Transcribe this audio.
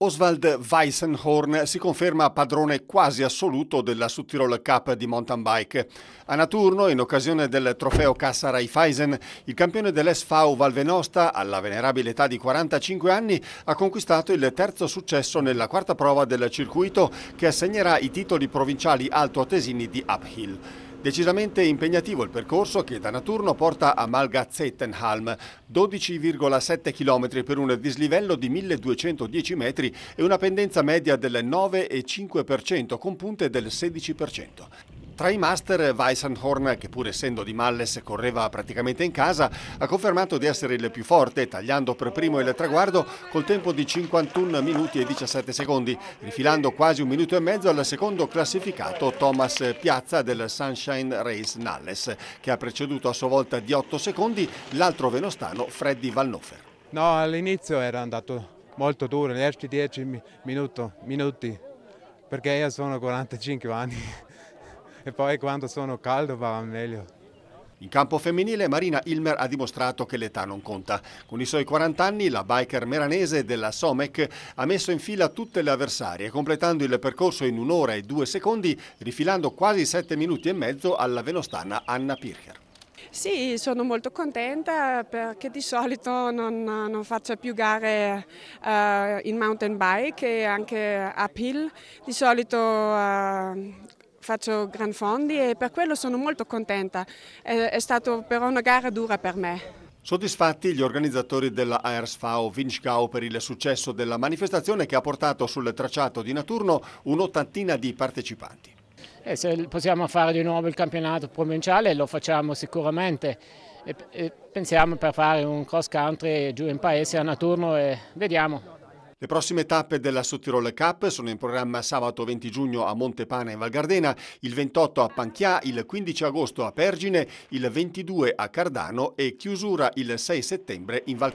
Oswald Weissenhorn si conferma padrone quasi assoluto della Sudtirol Cup di mountain bike. A Naturno, in occasione del trofeo Cassa Raiffeisen, il campione dell'SV Valvenosta, alla venerabile età di 45 anni, ha conquistato il terzo successo nella quarta prova del circuito che assegnerà i titoli provinciali altoatesini di uphill. Decisamente impegnativo il percorso che da Naturno porta a Malgazzettenhalm, 12,7 km per un dislivello di 1210 metri e una pendenza media del 9,5% con punte del 16%. Tra i master, Weissenhorn, che pur essendo di Malles correva praticamente in casa, ha confermato di essere il più forte, tagliando per primo il traguardo col tempo di 51 minuti e 17 secondi, rifilando quasi un minuto e mezzo al secondo classificato Thomas Piazza del Sunshine Race Nalles, che ha preceduto a sua volta di 8 secondi l'altro venostano Freddy Valnofer. No, all'inizio era andato molto duro, gli altri 10 minuti, perché io sono 45 anni e poi quando sono caldo va meglio. In campo femminile Marina Ilmer ha dimostrato che l'età non conta. Con i suoi 40 anni la biker meranese della Somec ha messo in fila tutte le avversarie, completando il percorso in un'ora e due secondi, rifilando quasi sette minuti e mezzo alla venostana Anna Pircher. Sì, sono molto contenta perché di solito non, non faccio più gare uh, in mountain bike e anche uphill. Di solito uh, faccio gran fondi e per quello sono molto contenta. È, è stata però una gara dura per me. Soddisfatti gli organizzatori della AERSFAO Vinschau per il successo della manifestazione che ha portato sul tracciato di Naturno un'ottantina di partecipanti. E eh, se possiamo fare di nuovo il campionato provinciale lo facciamo sicuramente. E pensiamo per fare un cross country giù in paese a Naturno e vediamo. Le prossime tappe della Sottirol Cup sono in programma sabato 20 giugno a Montepana in Valgardena, il 28 a Panchià, il 15 agosto a Pergine, il 22 a Cardano e chiusura il 6 settembre in Val